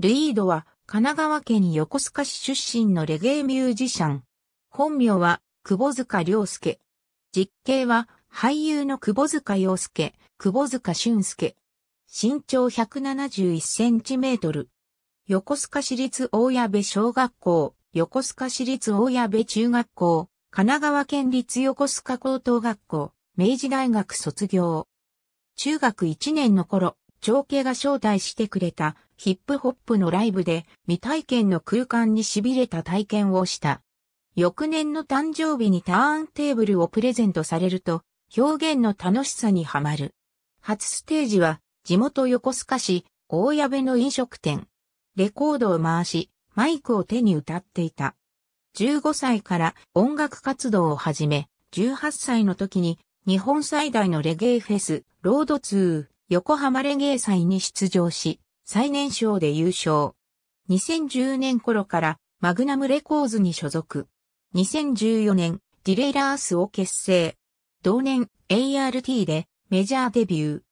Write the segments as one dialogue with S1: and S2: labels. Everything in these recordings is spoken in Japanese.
S1: ルイードは神奈川県横須賀市出身のレゲエミュージシャン。本名は久保塚良介。実刑は俳優の久保塚洋介、久保塚俊介。身長171センチメートル。横須賀市立大矢部小学校、横須賀市立大矢部中学校、神奈川県立横須賀高等学校、明治大学卒業。中学1年の頃、長兄が招待してくれたヒップホップのライブで未体験の空間に痺れた体験をした。翌年の誕生日にターンテーブルをプレゼントされると、表現の楽しさにはまる。初ステージは、地元横須賀市、大矢部の飲食店。レコードを回し、マイクを手に歌っていた。15歳から音楽活動を始め、18歳の時に日本最大のレゲエフェス、ロード2横浜レゲエ祭に出場し、最年少で優勝。2010年頃からマグナムレコーズに所属。2014年、ディレイラースを結成。同年、ART でメジャーデビュ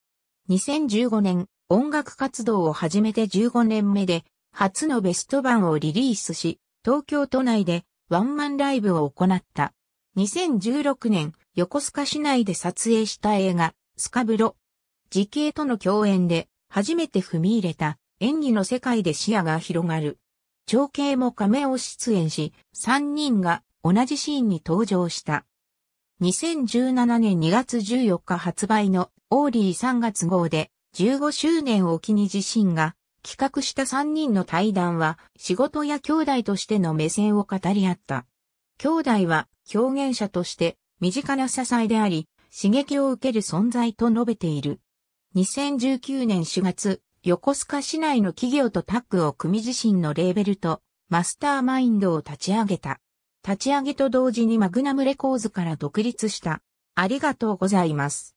S1: ー。2015年、音楽活動を始めて15年目で、初のベスト版をリリースし、東京都内でワンマンライブを行った。2016年、横須賀市内で撮影した映画、スカブロ。時系との共演で、初めて踏み入れた演技の世界で視野が広がる。長兄も亀を出演し、3人が同じシーンに登場した。2017年2月14日発売のオーリー3月号で15周年を機に自身が企画した3人の対談は仕事や兄弟としての目線を語り合った。兄弟は表現者として身近な支えであり刺激を受ける存在と述べている。2019年4月、横須賀市内の企業とタッグを組み自身のレーベルとマスターマインドを立ち上げた。立ち上げと同時にマグナムレコーズから独立した。ありがとうございます。